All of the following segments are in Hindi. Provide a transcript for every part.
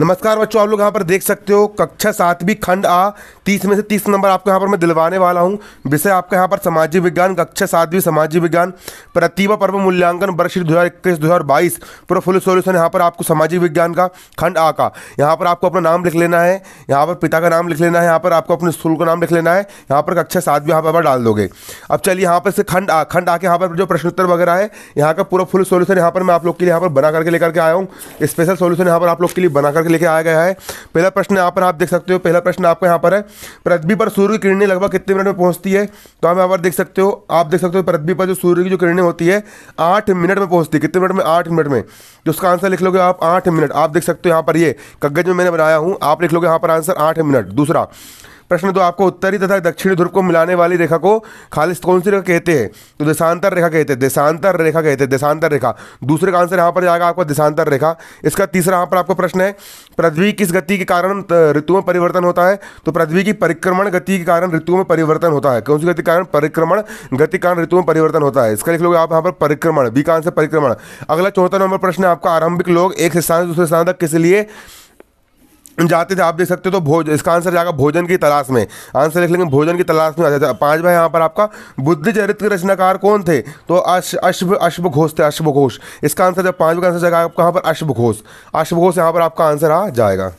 नमस्कार बच्चों आप लोग यहाँ पर देख सकते हो कक्षा सातवीं खंड आ तीस में से तीस नंबर आपको यहाँ पर मैं दिलवाने वाला हूँ विषय आपका यहाँ पर सामाजिक विज्ञान कक्षा सातवीं सामाजिक विज्ञान प्रतिभा पर्व मूल्यांकन वर्ष दो हज़ार इक्कीस दो हज़ार बाईस पूरा फुल सोल्यूशन यहाँ पर आपको सामाजिक विज्ञान का खंड आ का यहाँ पर आपको अपना नाम लिख लेना है यहाँ पर पिता का नाम लिख लेना है यहाँ पर आपको अपने स्कूल का नाम लिख लेना है यहाँ पर कक्षा सातवीं यहाँ पर डाल दोगे अब चलिए यहाँ पर से खंड आ खंड आके यहाँ पर जो प्रश्न उत्तर वगैरह है यहाँ का पूरा फुल सोल्यूशन यहाँ पर मैं आप लोग के लिए यहाँ पर बना करके लेकर के आया हूँ स्पेशल सोल्यूशन यहाँ पर आप लोग के लिए बना करके लेके आया गया है पहला प्रश्न यहाँ पर आप देख सकते हो पहला प्रश्न आपको यहाँ पर है पृथ्वी पर सूर्य की किरणें लगभग कितने मिनट में पहुँचती है तो आप यहाँ पर देख सकते हो आप देख सकते हो पृथ्वी पर जो सूर्य की जो किरणें होती है आठ मिनट में पहुँचती है कितने मिनट में आठ मिनट में तो उसका आंसर लिख लोगे आप आठ मिनट आप देख सकते हो यहाँ पर ये कग्गज में मैंने बनाया हूँ आप लिख लोगे यहाँ पर आंसर आठ मिनट दूसरा प्रश्न दो तो आपको उत्तरी तथा दक्षिणी ध्रुव को मिलाने वाली रेखा को खालिश कौन सी रेखा कहते हैं तो देशांतर रेखा कहते हैं देशांतर रेखा कहते हैं देशांतर रेखा दूसरे का आंसर यहाँ पर जाएगा आपका देशांतर रेखा इसका तीसरा यहाँ पर आपको प्रश्न है पृथ्वी किस गति के कारण ऋतु में परिवर्तन होता है तो पृथ्वी की परिक्रमण गति के कारण ऋतु में परिवर्तन होता है कौन सी गति कारण परिक्रमण गति कारण ऋतु में परिवर्तन होता है इसका लिख लो आप यहाँ पर परिक्रमण बी का आंसर परिक्रमण अगला चौथा नंबर प्रश्न है आपका आरंभिक लोग एक स्थान से दूसरे स्थान तक किस लिए जाते थे आप देख सकते हो तो भोज इसका आंसर जाएगा भोजन की तलाश में आंसर लिख लेंगे भोजन की तलाश में आ जाता है पाँचवा यहाँ पर आपका बुद्ध चरित्र के रचनाकार कौन थे तो अश अश्व अश्व घोष थे अश्व घोष इसका आंसर जब पाँचवा आंसर जाएगा आपका यहाँ पर अश्व घोष अश्व घोष यहाँ पर आपका आंसर आ जाएगा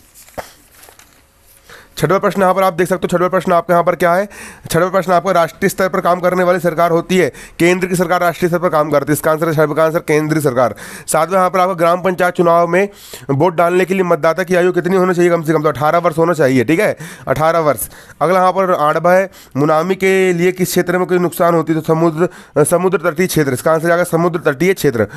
छठवा प्रश्न यहाँ पर आप देख सकते हो छठवा प्रश्न आपके यहाँ पर क्या है छठवा प्रश्न आपका राष्ट्रीय स्तर पर काम करने वाली सरकार होती है केंद्र की सरकार राष्ट्रीय स्तर पर काम करती है इसका आंसर है छठवा का आंसर केंद्रीय सरकार सातवें यहाँ पर आपका ग्राम पंचायत चुनाव में वोट डालने के लिए मतदाता की आयु कितनी होनी चाहिए कम से कम तो अठारह वर्ष होना चाहिए ठीक है अठारह वर्ष अगला यहाँ पर आठवा है मुनामी के लिए किस क्षेत्र में कोई नुकसान होती है तो समुद्र समुद्र तटीय क्षेत्र इसका आंसर जाएगा समुद्र तटीय क्षेत्र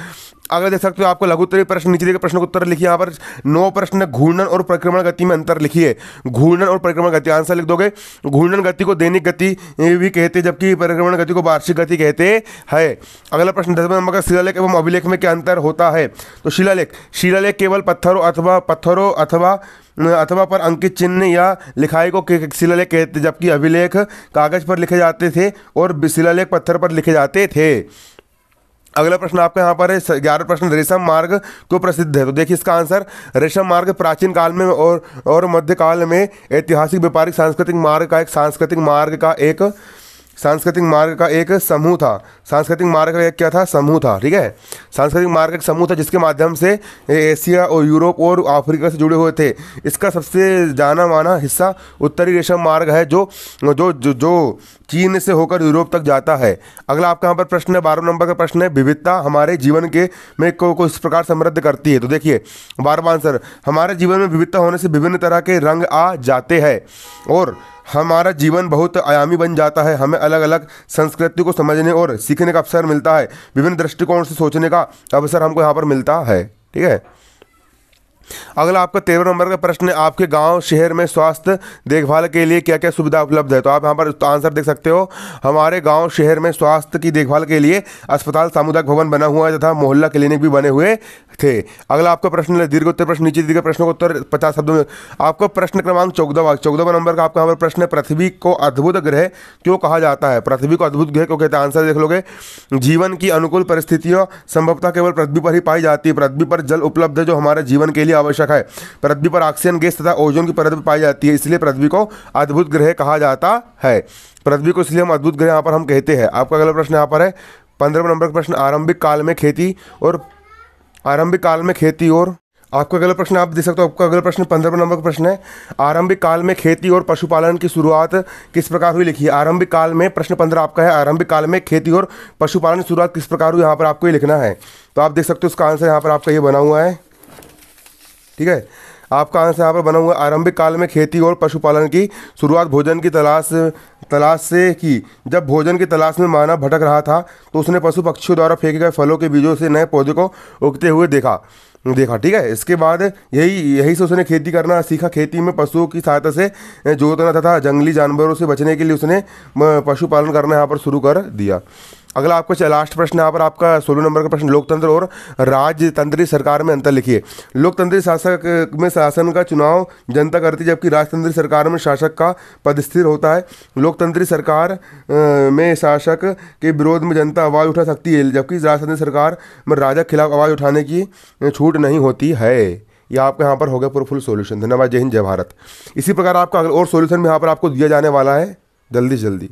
अगर देख सकते हो आपको लघुत्तरीय प्रश्न नीचे देखे प्रश्न उत्तर लिखिए यहाँ पर नौ प्रश्न घूर्णन और परिक्रमण गति में अंतर लिखिए घूर्णन और परिक्रमण गति आंसर लिख दोगे घूर्णन गति को दैनिक गति भी कहते हैं जबकि परिक्रमण गति को वार्षिक गति कहते हैं अगला प्रश्न दसवें नंबर का शिलालेख एवं अभिलेख में क्या अंतर होता है तो शिलालेख शिलालेख केवल पत्थरों अथवा पत्थरों अथवा अथवा पर अंकित चिन्ह या लिखाई को शिलालेख कहते जबकि अभिलेख कागज पर लिखे जाते थे और शिलालेख पत्थर पर लिखे जाते थे अगला प्रश्न आपके यहाँ पर है ग्यारह प्रश्न रेशम मार्ग को प्रसिद्ध है तो देखिए इसका आंसर रेशम मार्ग प्राचीन काल में और और मध्यकाल में ऐतिहासिक व्यापारिक सांस्कृतिक मार्ग का एक सांस्कृतिक मार्ग का एक सांस्कृतिक मार्ग का एक समूह था सांस्कृतिक मार्ग का एक क्या था समूह था ठीक है सांस्कृतिक मार्ग एक समूह था जिसके माध्यम से एशिया और यूरोप और अफ्रीका से जुड़े हुए थे इसका सबसे जाना माना हिस्सा उत्तरी रेशम मार्ग है जो जो जो, जो चीन से होकर यूरोप तक जाता है अगला आपका यहाँ पर प्रश्न है बारह नंबर का प्रश्न है विविधता हमारे जीवन के में को, को इस प्रकार समृद्ध करती है तो देखिए बारहवा आंसर हमारे जीवन में विविधता होने से विभिन्न तरह के रंग आ जाते हैं और हमारा जीवन बहुत आयामी बन जाता है हमें अलग अलग संस्कृति को समझने और सीखने का अवसर मिलता है विभिन्न दृष्टिकोण से सोचने का अवसर हमको यहाँ पर मिलता है ठीक है अगला आपका तेरह नंबर का प्रश्न है आपके गांव शहर में स्वास्थ्य देखभाल के लिए क्या क्या सुविधा उपलब्ध है तो आप यहां पर आंसर देख सकते हो हमारे गांव शहर में स्वास्थ्य की देखभाल के लिए अस्पताल सामुदायिक भवन बना हुआ है तथा मोहल्ला क्लिनिक भी बने हुए थे अगला आपका प्रश्न है उत्तर प्रश्न नीचे दीर्घ प्रश्नों का उत्तर पचास शब्दों में आपको प्रश्न क्रमांक चौदह चौदहवा नंबर का आपका यहाँ पर प्रश्न है पृथ्वी को अद्भुत ग्रह क्यों कहा जाता है पृथ्वी को अद्भुत ग्रह क्यों कहते हैं आंसर देख लोगे जीवन की अनुकूल परिस्थितियों संभवता केवल पृथ्वी पर ही पाई जाती है पृथ्वी पर जल उपलब्ध है जो हमारे जीवन के लिए लिए आवश्यक है पृथ्वी पर ऑक्सीजन गैस तथा ओजोन की परत पाई जाती है इसलिए पृथ्वी को अद्भुत ग्रह कहा जाता है पृथ्वी को इसलिए हम अद्भुत ग्रह यहाँ पर हम कहते हैं आपका अगला प्रश्न यहाँ पर है पंद्रह नंबर का प्रश्न आरंभिक काल में खेती और आरंभिक काल में खेती और आपका अगला प्रश्न आप देख सकते हो आपका अगला प्रश्न पंद्रह नंबर का प्रश्न है आरंभिक काल में खेती और पशुपालन की शुरुआत किस प्रकार हुई लिखी है आरंभिक काल में प्रश्न पंद्रह आपका है आरंभिक काल में खेती और पशुपालन की शुरुआत किस प्रकार हुई यहाँ पर आपको ये लिखना है तो आप देख सकते हो उसका आंसर यहाँ पर आपका ये बना हुआ है ठीक है आपका आंसर यहाँ पर बना हुआ आरंभिक काल में खेती और पशुपालन की शुरुआत भोजन की तलाश तलाश से की जब भोजन की तलाश में मानव भटक रहा था तो उसने पशु पक्षियों द्वारा फेंके गए फलों के बीजों से नए पौधे को उगते हुए देखा देखा ठीक है इसके बाद यही यही से उसने खेती करना सीखा खेती में पशुओं की सहायता से जोतना तथा जंगली जानवरों से बचने के लिए उसने पशुपालन करना यहाँ पर शुरू कर दिया अगला आपको लास्ट प्रश्न यहाँ पर आपका सोलह नंबर का प्रश्न लोकतंत्र और राजतंत्री सरकार में अंतर लिखिए लोकतंत्री शासक में शासन का चुनाव जनता करती है जबकि राजतंत्री सरकार में शासक का पद स्थिर होता है लोकतंत्री सरकार में शासक के विरोध में जनता आवाज़ उठा सकती है जबकि राजतंत्री सरकार में राजा के खिलाफ आवाज़ उठाने की छूट नहीं होती है यह आपका यहाँ पर हो गया पूरा फुल सोल्यूशन धन्यवाद जय हिंद जय भारत इसी प्रकार आपका और सोल्यूशन भी यहाँ पर आपको दिया जाने वाला है जल्दी से जल्दी